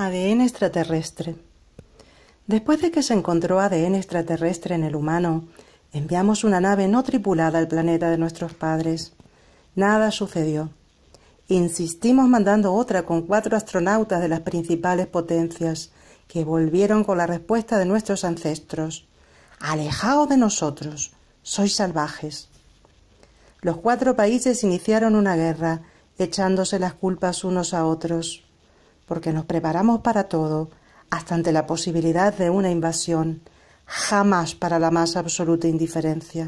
ADN extraterrestre. Después de que se encontró ADN extraterrestre en el humano, enviamos una nave no tripulada al planeta de nuestros padres. Nada sucedió. Insistimos mandando otra con cuatro astronautas de las principales potencias, que volvieron con la respuesta de nuestros ancestros. Alejaos de nosotros, sois salvajes. Los cuatro países iniciaron una guerra, echándose las culpas unos a otros porque nos preparamos para todo, hasta ante la posibilidad de una invasión, jamás para la más absoluta indiferencia.